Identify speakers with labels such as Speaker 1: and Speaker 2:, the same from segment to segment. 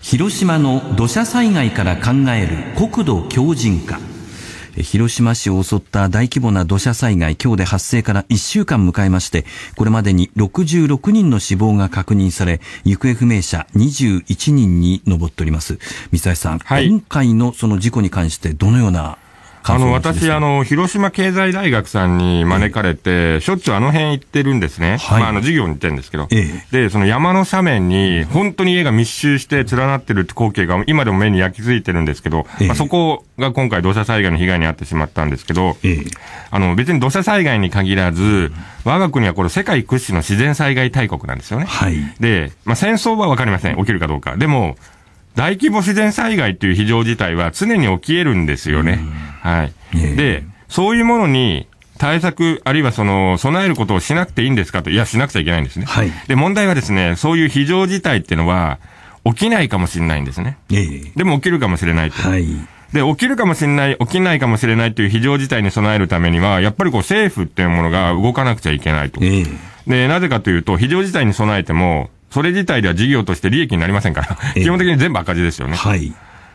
Speaker 1: 広島の土砂災害から考える国土強靭化。広島市を襲った大規模な土砂災害、今日で発生から1週間迎えまして、これまでに66人の死亡が確認され、行方不明者21人に上っております。三沢さん、はい、今回のその事故に関してどのようなあの、私、
Speaker 2: あの、広島経済大学さんに招かれて、しょっちゅうあの辺行ってるんですね。はい、まあ、あの、授業に行ってるんですけど。で、その山の斜面に、本当に家が密集して連なってるって光景が、今でも目に焼き付いてるんですけど、まあ、そこが今回土砂災害の被害に遭ってしまったんですけど、あの、別に土砂災害に限らず、我が国はこれ世界屈指の自然災害大国なんですよね。はい、で、まあ、戦争はわかりません。起きるかどうか。でも、大規模自然災害という非常事態は常に起きえるんですよね。はい。で、そういうものに対策、あるいはその、備えることをしなくていいんですかと、いや、しなくちゃいけないんですね。はい。で、問題はですね、そういう非常事態っていうのは、起きないかもしれないんですね。ええ。でも起きるかもしれないと。はい。で、起きるかもしれない、起きないかもしれないという非常事態に備えるためには、やっぱりこう政府っていうものが動かなくちゃいけないと。ええ、で、なぜかというと、非常事態に備えても、それ自体では事業として利益になりませんから、基本的に全部赤字ですよね。はい。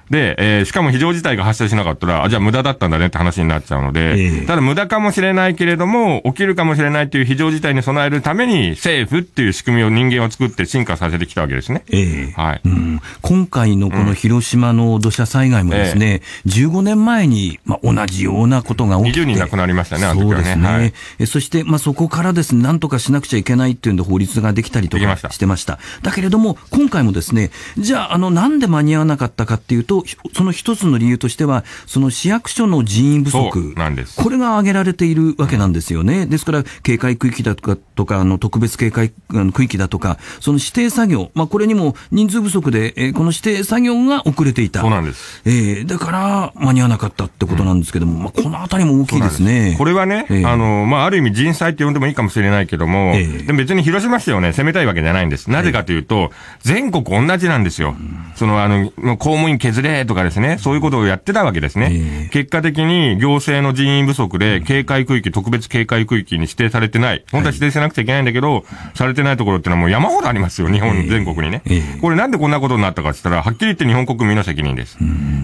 Speaker 2: で、えー、しかも非常事態が発生しなかったら、あ、じゃあ無駄だったんだねって話になっちゃうので、えー、ただ無駄かもしれないけれども、起きるかもしれないという非常事態に備えるために、政府っていう仕組みを人間は作って進化させてきたわけですね。えー、はい、うん。
Speaker 1: 今回のこの広島の土砂災害もですね、えー、15年前に、まあ、同じようなことが起きて20人亡くなりましたね、あの時はね。そうですね。はい、えそして、まあ、そこからですね、なんとかしなくちゃいけないっていうんで法律ができたりとかしてました。しただけれども、今回もですね、じゃあ、あの、なんで間に合わなかったかっていうと、と、その一つの理由としては、その市役所の人員不足、なんですこれが挙げられているわけなんですよね。ですから、警戒区域だとか、とかあの特別警戒区域だとか、その指定作業、まあ、これにも人数不足で、えー、この
Speaker 2: 指定作業が遅れていた。そうなんです。えー、だから、間に合わなかったってことなんですけども、うん、まあ、
Speaker 1: このあたりも大きいです
Speaker 2: ね。すこれはね、えー、あの、まあ、ある意味人災って呼んでもいいかもしれないけども、えー、でも別に広島市をね、攻めたいわけじゃないんです。なぜかというと、全国同じなんですよ。うんその、あの、公務員削れとかですね、そういうことをやってたわけですね。結果的に行政の人員不足で、警戒区域、特別警戒区域に指定されてない。本当は指定せなくちゃいけないんだけど、されてないところってのはもう山ほどありますよ、日本全国にね。これなんでこんなことになったかって言ったら、はっきり言って日本国民の責任です。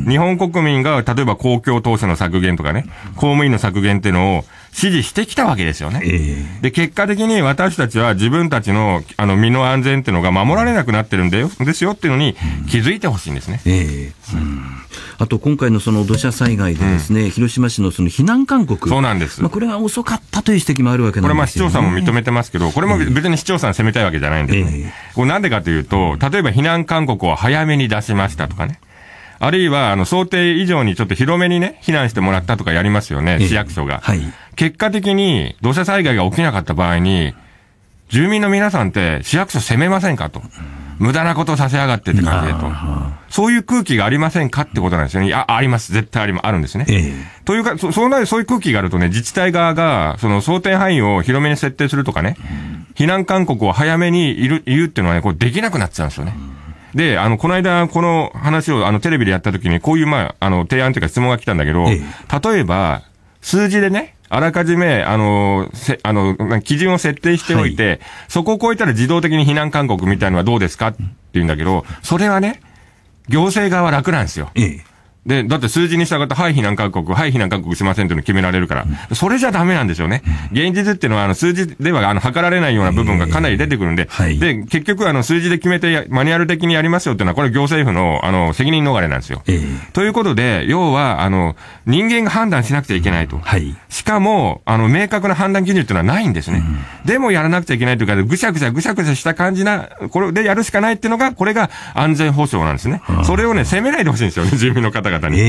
Speaker 2: 日本国民が、例えば公共投資の削減とかね、公務員の削減っていうのを、支持してきたわけですよね。えー、で、結果的に私たちは自分たちのあの身の安全っていうのが守られなくなってるんだよですよっていうのに気づいてほしいんですね。うん、えー、うん、
Speaker 1: あと、今回のその土砂災害でですね、うん、広島市
Speaker 2: のその避難勧告。そうなんです。まあ、これが遅
Speaker 1: かったという指摘もあるわけなんですよ、ね、これまあ市長さんも認めて
Speaker 2: ますけど、これも別に市長さん責めたいわけじゃないんです、ね、えー、これなんでかというと、例えば避難勧告を早めに出しましたとかね。あるいは、あの、想定以上にちょっと広めにね、避難してもらったとかやりますよね、え市役所が。はい。結果的に、土砂災害が起きなかった場合に、住民の皆さんって市役所攻めませんかと。無駄なことさせやがってって感じでと。そういう空気がありませんかってことなんですよね。いや、あります。絶対ありま、あるんですね。ええというか、そ、そうなる、そういう空気があるとね、自治体側が、その想定範囲を広めに設定するとかね、避難勧告を早めにいる、言うっていうのはね、こう、できなくなっちゃうんですよね。うんで、あの、この間、この話を、あの、テレビでやった時に、こういう、まあ、あの、提案というか質問が来たんだけど、ええ、例えば、数字でね、あらかじめ、あの、せ、あの、基準を設定しておいて、はい、そこを超えたら自動的に避難勧告みたいのはどうですかって言うんだけど、それはね、行政側楽なんですよ。ええで、だって数字に従って、はい、避難勧告、はい、避難勧告しませんというの決められるから、それじゃダメなんですよね。現実っていうのは、あの、数字では、あの、測られないような部分がかなり出てくるんで、えーはい、で、結局、あの、数字で決めて、マニュアル的にやりますよっていうのは、これ行政府の、あの、責任逃れなんですよ。えー、ということで、要は、あの、人間が判断しなくちゃいけないと。うん、はい、しかも、あの、明確な判断基準っていうのはないんですね。うん、でもやらなくちゃいけないというか、ぐしゃぐしゃぐしゃぐしゃした感じな、これでやるしかないっていうのが、これが安全保障なんですね。それをね、責めないでほしいんですよね、住民の方が。中に、え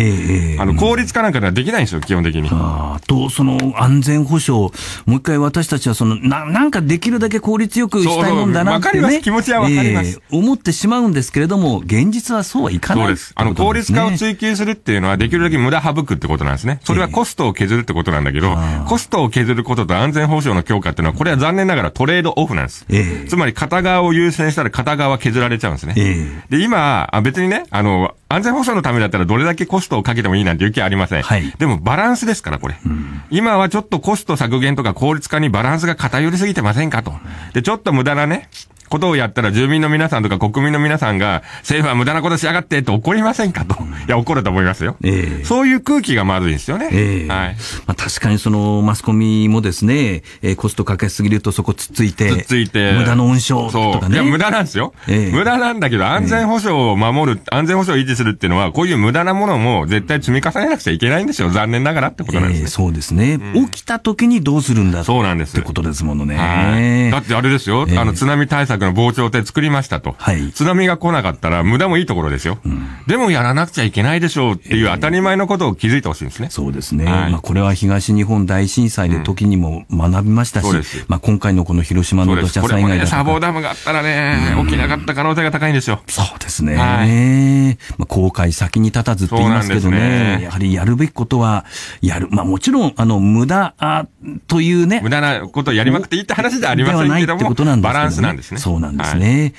Speaker 2: ー、あの効率化なんかではできないんですよ、基本的に。あ
Speaker 1: と、その安全保障、もう一回私たちはそのな、なんかできるだ
Speaker 2: け効率よくしたいもんだなって、ね、気持ちはわかります、
Speaker 1: えー、思ってしまうんですけれども、現実
Speaker 2: はそうはいかない、ね、あの効率化を追求するっていうのは、できるだけ無駄省くってことなんですね。それはコストを削るってことなんだけど、えー、コストを削ることと安全保障の強化っていうのは、これは残念ながらトレードオフなんです。えー、つまり片側を優先したら片側は削られちゃうんですね。で、今、あ別にね、あの、安全保障のためだったらどれだけコストをかけてもいいなんていう気はありません。はい、でもバランスですから、これ、うん、今はちょっとコスト削減とか効率化にバランスが偏りすぎてませんかと。で、ちょっと無駄なね、ことをやったら住民の皆さんとか国民の皆さんが、政府は無駄なことしやがってって怒りませんかと。いや、怒ると思いますよ。えー、そういう空気がまずいですよね。え
Speaker 1: ー、はい。まあ確かにその、マスコミもですね、えー、コストかけすぎるとそこつっついて。つっついて。無駄の温床とかね。いや、無駄なんです
Speaker 2: よ。えー、無駄なんだけど、安全保障を守る、安全保障を維持するっていうのは、こういう無駄なものも絶対積み重ねなくちゃいけないんですよ。残念ながらってことなんですね。えー、そうですね、うん、起きた時にどうするんだそうなんです。ってことですものね。はい。だってあれですよ、あの、津波対策策の防潮堤作りましたと。はい、津波が来なかったら無駄もいいところですよ。うん、でもやらなくちゃいけないでしょうっていう当たり前のことを気づいてほしいんですね。えー、そうですね。はい、
Speaker 1: まあこれは東日本大震災の時にも学びましたし、うん、まあ今回のこの広島の土砂災害だとか。砂防、
Speaker 2: ね、ダムがあったらね、起きなかった可能性が高いんですよ。そうですね。は
Speaker 1: い、まあ後悔先に立たずって言いますけどね、ねやはりやるべきことはやる。まあもちろん、あの、無駄というね。無駄なことをやりまくっていいって話ではありませんけども、バランスなんですね。そうなんですね。はい